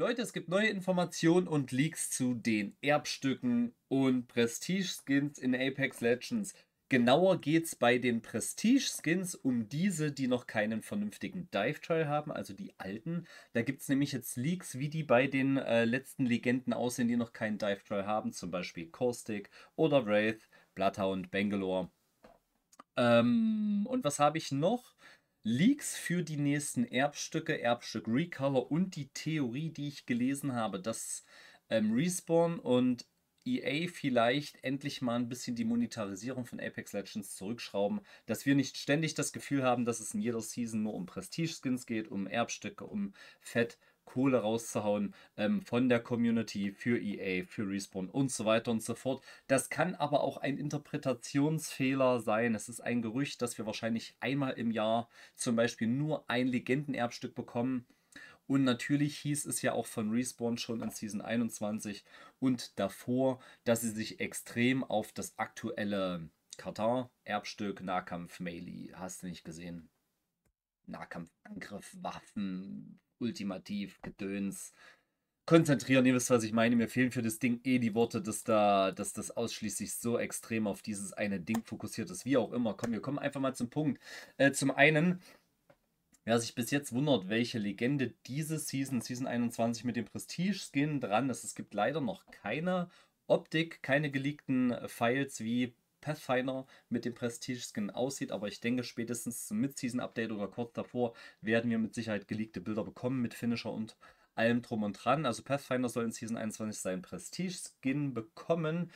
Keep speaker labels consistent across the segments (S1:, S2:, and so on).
S1: Leute, es gibt neue Informationen und Leaks zu den Erbstücken und Prestige-Skins in Apex Legends. Genauer geht's bei den Prestige-Skins um diese, die noch keinen vernünftigen Dive-Trial haben, also die alten. Da gibt's nämlich jetzt Leaks, wie die bei den äh, letzten Legenden aussehen, die noch keinen Dive-Trial haben, zum Beispiel Caustic oder Wraith, Bloodhound, Bangalore. Ähm, und was habe ich noch? Leaks für die nächsten Erbstücke, Erbstück Recolor und die Theorie, die ich gelesen habe, dass ähm, Respawn und EA vielleicht endlich mal ein bisschen die Monetarisierung von Apex Legends zurückschrauben, dass wir nicht ständig das Gefühl haben, dass es in jeder Season nur um Prestige-Skins geht, um Erbstücke, um Fett Kohle rauszuhauen ähm, von der Community für EA, für Respawn und so weiter und so fort. Das kann aber auch ein Interpretationsfehler sein. Es ist ein Gerücht, dass wir wahrscheinlich einmal im Jahr zum Beispiel nur ein Legendenerbstück bekommen. Und natürlich hieß es ja auch von Respawn schon in Season 21 und davor, dass sie sich extrem auf das aktuelle Katar, Erbstück, Nahkampf, Melee, hast du nicht gesehen? Nahkampf, Angriff, Waffen, ultimativ, Gedöns. Konzentrieren, ihr wisst, was ich meine. Mir fehlen für das Ding eh die Worte, dass da, dass das ausschließlich so extrem auf dieses eine Ding fokussiert ist, wie auch immer. Komm, wir kommen einfach mal zum Punkt. Äh, zum einen, Wer sich bis jetzt wundert, welche Legende diese Season, Season 21 mit dem Prestige-Skin dran ist, es gibt leider noch keine Optik, keine geleakten Files wie Pathfinder mit dem Prestige-Skin aussieht, aber ich denke, spätestens zum Mid-Season-Update oder kurz davor werden wir mit Sicherheit geleakte Bilder bekommen mit Finisher und allem drum und dran. Also Pathfinder soll in Season 21 seinen Prestige-Skin bekommen.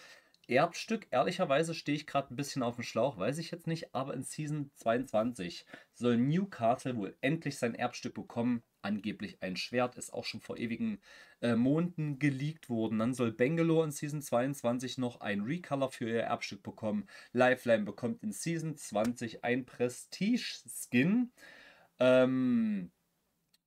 S1: Erbstück, ehrlicherweise stehe ich gerade ein bisschen auf dem Schlauch, weiß ich jetzt nicht, aber in Season 22 soll Newcastle wohl endlich sein Erbstück bekommen. Angeblich ein Schwert, ist auch schon vor ewigen äh, Monaten geleakt worden. Dann soll Bangalore in Season 22 noch ein Recolor für ihr Erbstück bekommen. Lifeline bekommt in Season 20 ein Prestige-Skin. Ähm,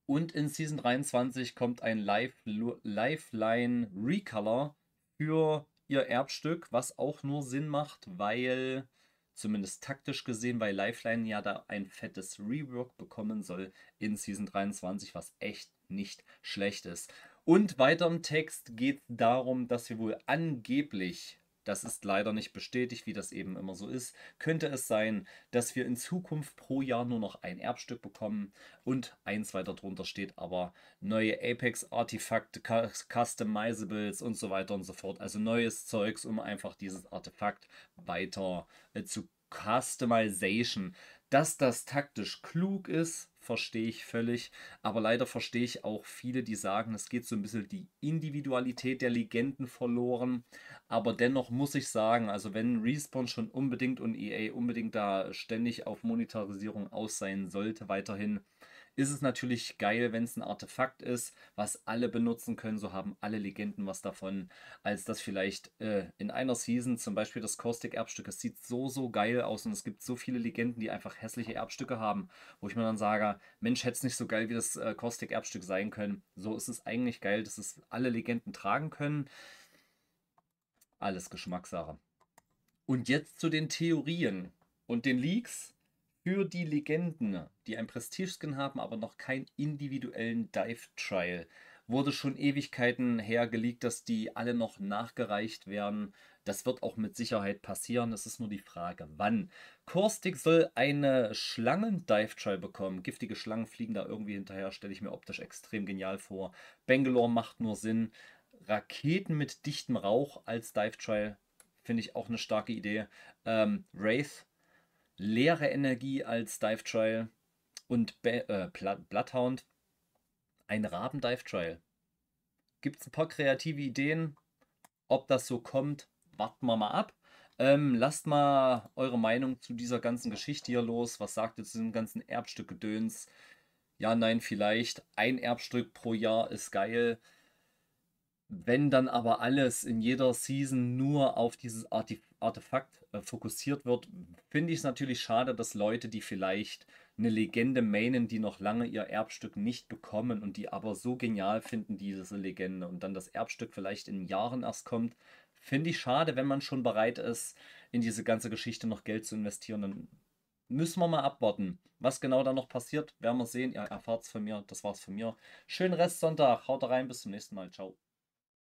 S1: und in Season 23 kommt ein Lifeline Recolor für ihr Erbstück, was auch nur Sinn macht, weil zumindest taktisch gesehen, weil Lifeline ja da ein fettes Rework bekommen soll in Season 23, was echt nicht schlecht ist. Und weiter im Text geht es darum, dass wir wohl angeblich das ist leider nicht bestätigt, wie das eben immer so ist, könnte es sein, dass wir in Zukunft pro Jahr nur noch ein Erbstück bekommen und eins weiter drunter steht aber neue Apex-Artefakte, Customizables und so weiter und so fort. Also neues Zeugs, um einfach dieses Artefakt weiter äh, zu Customization. Dass das taktisch klug ist, verstehe ich völlig. Aber leider verstehe ich auch viele, die sagen, es geht so ein bisschen die Individualität der Legenden verloren. Aber dennoch muss ich sagen, also wenn Respawn schon unbedingt und EA unbedingt da ständig auf Monetarisierung aus sein sollte, weiterhin, ist es natürlich geil, wenn es ein Artefakt ist, was alle benutzen können. So haben alle Legenden was davon, als dass vielleicht äh, in einer Season zum Beispiel das Caustic-Erbstück. Es sieht so, so geil aus und es gibt so viele Legenden, die einfach hässliche Erbstücke haben, wo ich mir dann sage, Mensch, hätte es nicht so geil wie das äh, Caustic-Erbstück sein können. So ist es eigentlich geil, dass es alle Legenden tragen können. Alles Geschmackssache. Und jetzt zu den Theorien und den Leaks für die Legenden, die ein Prestige-Skin haben, aber noch keinen individuellen Dive Trial. Wurde schon Ewigkeiten hergelegt, dass die alle noch nachgereicht werden. Das wird auch mit Sicherheit passieren. Es ist nur die Frage, wann. Kurstik soll eine Schlangen-Dive-Trial bekommen. Giftige Schlangen fliegen da irgendwie hinterher, stelle ich mir optisch extrem genial vor. Bangalore macht nur Sinn. Raketen mit dichtem Rauch als Dive-Trial finde ich auch eine starke Idee. Ähm, Wraith leere Energie als Dive Trial und Be äh, Bloodhound ein Raben Dive Trial. Gibt es ein paar kreative Ideen? Ob das so kommt, warten wir mal ab. Ähm, lasst mal eure Meinung zu dieser ganzen Geschichte hier los. Was sagt ihr zu diesem ganzen Erbstück-Gedöns? Ja, nein, vielleicht. Ein Erbstück pro Jahr ist geil. Wenn dann aber alles in jeder Season nur auf dieses Artif Artefakt äh, fokussiert wird, finde ich es natürlich schade, dass Leute, die vielleicht eine Legende mainen, die noch lange ihr Erbstück nicht bekommen und die aber so genial finden, diese Legende, und dann das Erbstück vielleicht in Jahren erst kommt, finde ich schade, wenn man schon bereit ist, in diese ganze Geschichte noch Geld zu investieren. Dann müssen wir mal abwarten. Was genau da noch passiert, werden wir sehen. Ihr erfahrt es von mir. Das war's von mir. Schönen Rest Sonntag. Haut rein, bis zum nächsten Mal. Ciao.